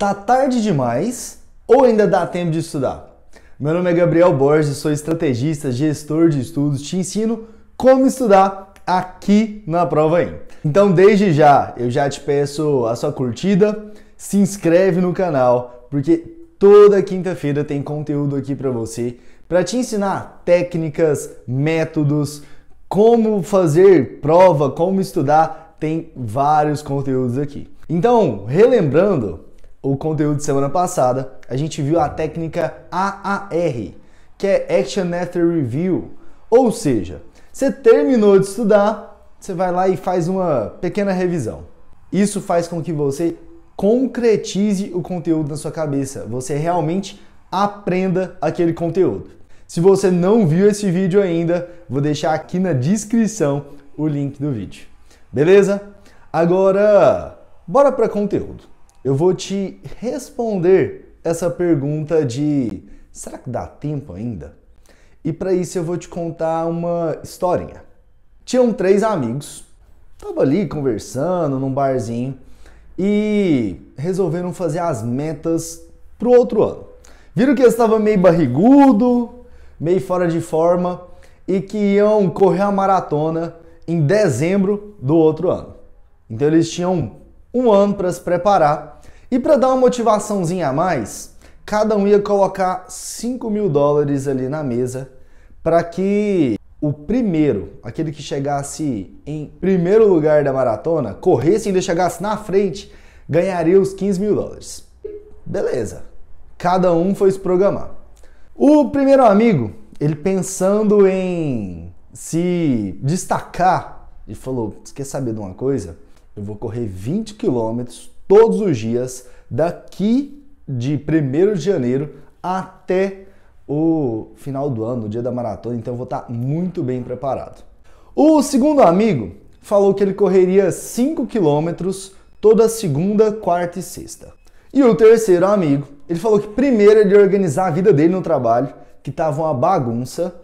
Tá tarde demais ou ainda dá tempo de estudar? Meu nome é Gabriel Borges, sou estrategista, gestor de estudos, te ensino como estudar aqui na Prova IN. Então, desde já, eu já te peço a sua curtida, se inscreve no canal, porque toda quinta-feira tem conteúdo aqui para você, para te ensinar técnicas, métodos, como fazer prova, como estudar, tem vários conteúdos aqui. Então, relembrando, o conteúdo de semana passada, a gente viu a técnica AAR, que é Action After Review. Ou seja, você terminou de estudar, você vai lá e faz uma pequena revisão. Isso faz com que você concretize o conteúdo na sua cabeça, você realmente aprenda aquele conteúdo. Se você não viu esse vídeo ainda, vou deixar aqui na descrição o link do vídeo. Beleza? Agora, bora para conteúdo eu vou te responder essa pergunta de será que dá tempo ainda? E para isso eu vou te contar uma historinha. Tinham três amigos, tava ali conversando num barzinho e resolveram fazer as metas pro outro ano. Viram que eu estava meio barrigudo, meio fora de forma e que iam correr a maratona em dezembro do outro ano. Então eles tinham um ano para se preparar. E para dar uma motivaçãozinha a mais, cada um ia colocar 5 mil dólares ali na mesa para que o primeiro, aquele que chegasse em primeiro lugar da maratona, corresse e ainda chegasse na frente, ganharia os 15 mil dólares. Beleza. Cada um foi se programar. O primeiro amigo, ele pensando em se destacar, ele falou: quer saber de uma coisa? Eu vou correr 20 quilômetros todos os dias daqui de 1 de janeiro até o final do ano, o dia da maratona, então eu vou estar muito bem preparado. O segundo amigo falou que ele correria 5 quilômetros toda segunda, quarta e sexta. E o terceiro amigo, ele falou que primeiro ele ia organizar a vida dele no trabalho, que estava uma bagunça,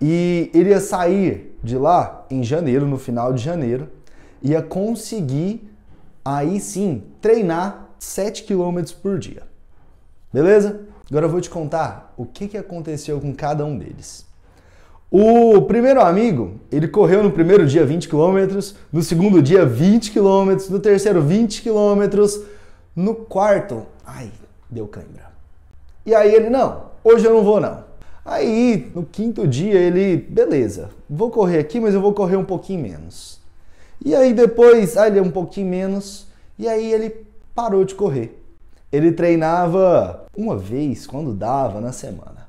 e ele ia sair de lá em janeiro, no final de janeiro, ia conseguir aí sim treinar 7 km por dia. Beleza? Agora eu vou te contar o que, que aconteceu com cada um deles. O primeiro amigo, ele correu no primeiro dia 20 km, no segundo dia 20 km, no terceiro 20 km, no quarto, ai, deu cãibra. E aí ele, não, hoje eu não vou não. Aí, no quinto dia, ele, beleza, vou correr aqui, mas eu vou correr um pouquinho menos. E aí depois, aí ah, ele é um pouquinho menos, e aí ele parou de correr. Ele treinava uma vez quando dava na semana.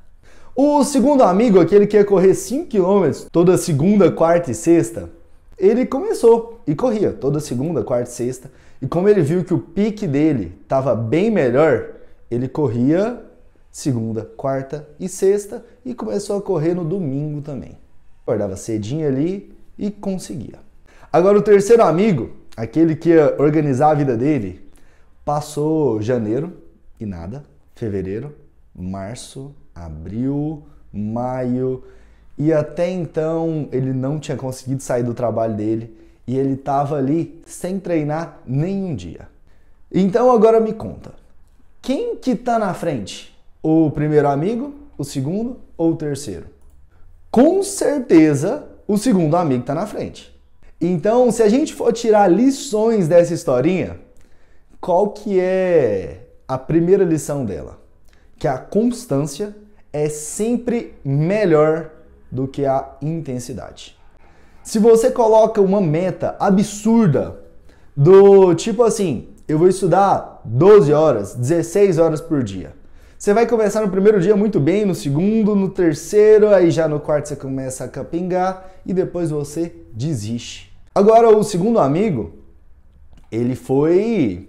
O segundo amigo, aquele que ia correr 5 km toda segunda, quarta e sexta, ele começou e corria toda segunda, quarta e sexta. E como ele viu que o pique dele estava bem melhor, ele corria segunda, quarta e sexta e começou a correr no domingo também. Acordava cedinho ali e conseguia. Agora, o terceiro amigo, aquele que ia organizar a vida dele, passou janeiro e nada, fevereiro, março, abril, maio, e até então ele não tinha conseguido sair do trabalho dele e ele estava ali sem treinar nenhum dia. Então agora me conta, quem que tá na frente? O primeiro amigo, o segundo ou o terceiro? Com certeza o segundo amigo está na frente. Então, se a gente for tirar lições dessa historinha, qual que é a primeira lição dela? Que a constância é sempre melhor do que a intensidade. Se você coloca uma meta absurda do tipo assim, eu vou estudar 12 horas, 16 horas por dia. Você vai começar no primeiro dia muito bem, no segundo, no terceiro, aí já no quarto você começa a capingar e depois você desiste. Agora, o segundo amigo, ele foi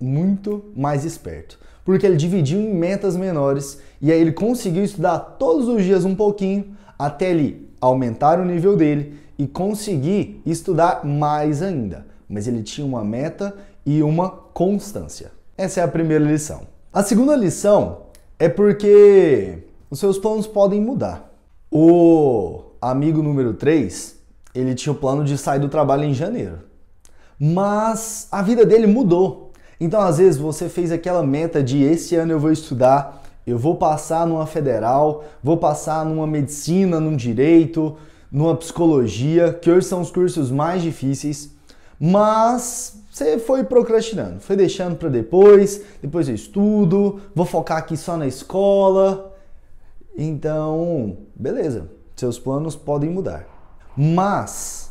muito mais esperto, porque ele dividiu em metas menores e aí ele conseguiu estudar todos os dias um pouquinho até ele aumentar o nível dele e conseguir estudar mais ainda. Mas ele tinha uma meta e uma constância. Essa é a primeira lição. A segunda lição é porque os seus planos podem mudar. O amigo número 3, ele tinha o plano de sair do trabalho em janeiro. Mas a vida dele mudou. Então, às vezes, você fez aquela meta de esse ano eu vou estudar, eu vou passar numa federal, vou passar numa medicina, num direito, numa psicologia, que hoje são os cursos mais difíceis, mas você foi procrastinando, foi deixando para depois, depois eu estudo, vou focar aqui só na escola. Então, beleza, seus planos podem mudar. Mas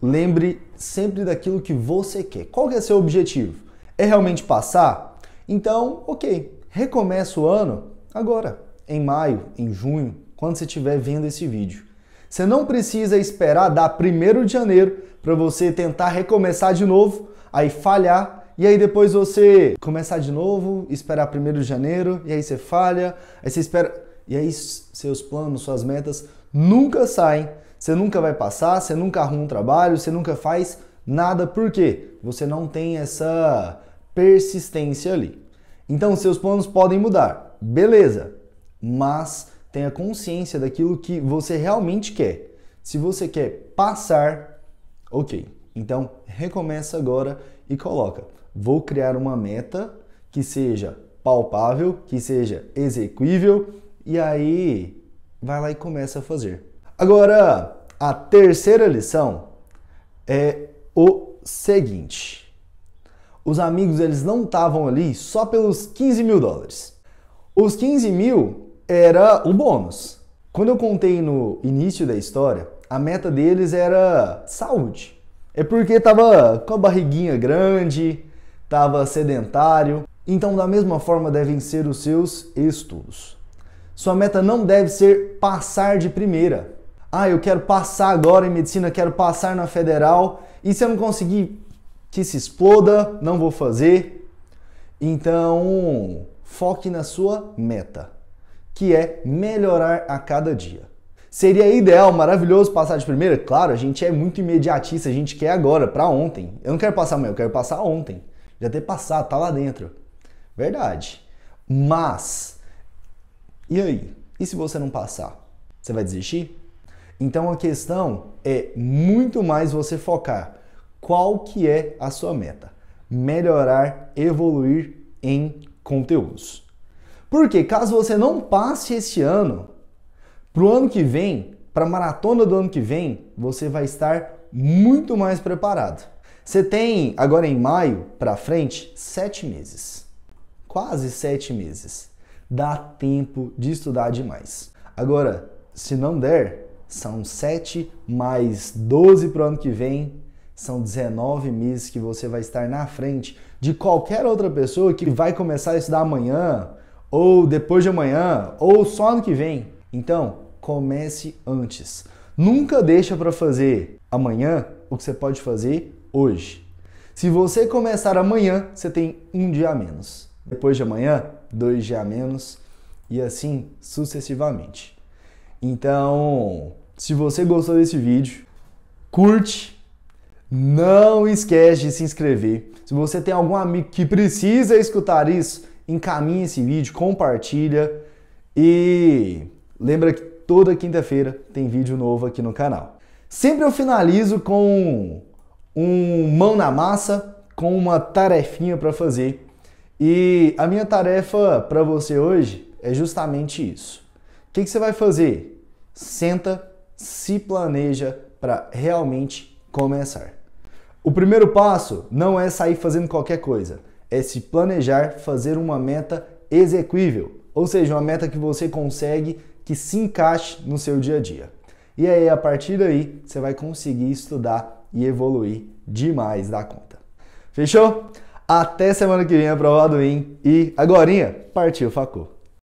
lembre sempre daquilo que você quer. Qual que é seu objetivo? É realmente passar? Então, ok, recomeça o ano agora, em maio, em junho, quando você estiver vendo esse vídeo. Você não precisa esperar dar 1 de janeiro para você tentar recomeçar de novo, aí falhar e aí depois você começar de novo, esperar 1 de janeiro, e aí você falha, aí você espera. E aí seus planos, suas metas nunca saem você nunca vai passar, você nunca arruma um trabalho, você nunca faz nada, por quê? Você não tem essa persistência ali. Então, seus planos podem mudar, beleza, mas tenha consciência daquilo que você realmente quer. Se você quer passar, ok, então recomeça agora e coloca. Vou criar uma meta que seja palpável, que seja execuível, e aí vai lá e começa a fazer. Agora, a terceira lição é o seguinte. Os amigos eles não estavam ali só pelos 15 mil dólares. Os 15 mil era o bônus. Quando eu contei no início da história, a meta deles era saúde. É porque tava com a barriguinha grande, tava sedentário. Então, da mesma forma, devem ser os seus estudos. Sua meta não deve ser passar de primeira ah, eu quero passar agora em medicina, quero passar na federal, e se eu não conseguir que se exploda, não vou fazer. Então, foque na sua meta, que é melhorar a cada dia. Seria ideal, maravilhoso passar de primeira? Claro, a gente é muito imediatista, a gente quer agora, para ontem. Eu não quero passar amanhã, eu quero passar ontem. Já ter passado, tá lá dentro. Verdade. Mas, e aí? E se você não passar? Você vai desistir? Então a questão é muito mais você focar qual que é a sua meta? Melhorar, evoluir em conteúdos. Porque caso você não passe este ano, para o ano que vem, para a maratona do ano que vem, você vai estar muito mais preparado. Você tem agora em maio para frente sete meses, quase sete meses. Dá tempo de estudar demais. Agora, se não der, são 7 mais 12 para o ano que vem, são 19 meses que você vai estar na frente de qualquer outra pessoa que vai começar a estudar amanhã, ou depois de amanhã, ou só ano que vem. Então, comece antes. Nunca deixa para fazer amanhã o que você pode fazer hoje. Se você começar amanhã, você tem um dia a menos. Depois de amanhã, dois dias a menos e assim sucessivamente. Então, se você gostou desse vídeo, curte, não esquece de se inscrever. Se você tem algum amigo que precisa escutar isso, encaminhe esse vídeo, compartilha e lembra que toda quinta-feira tem vídeo novo aqui no canal. Sempre eu finalizo com um mão na massa, com uma tarefinha para fazer. E a minha tarefa para você hoje é justamente isso. O que, que você vai fazer? Senta, se planeja para realmente começar. O primeiro passo não é sair fazendo qualquer coisa, é se planejar, fazer uma meta execuível, ou seja, uma meta que você consegue que se encaixe no seu dia a dia. E aí, a partir daí, você vai conseguir estudar e evoluir demais da conta. Fechou? Até semana que vem, aprovado em e agorinha, partiu Facu.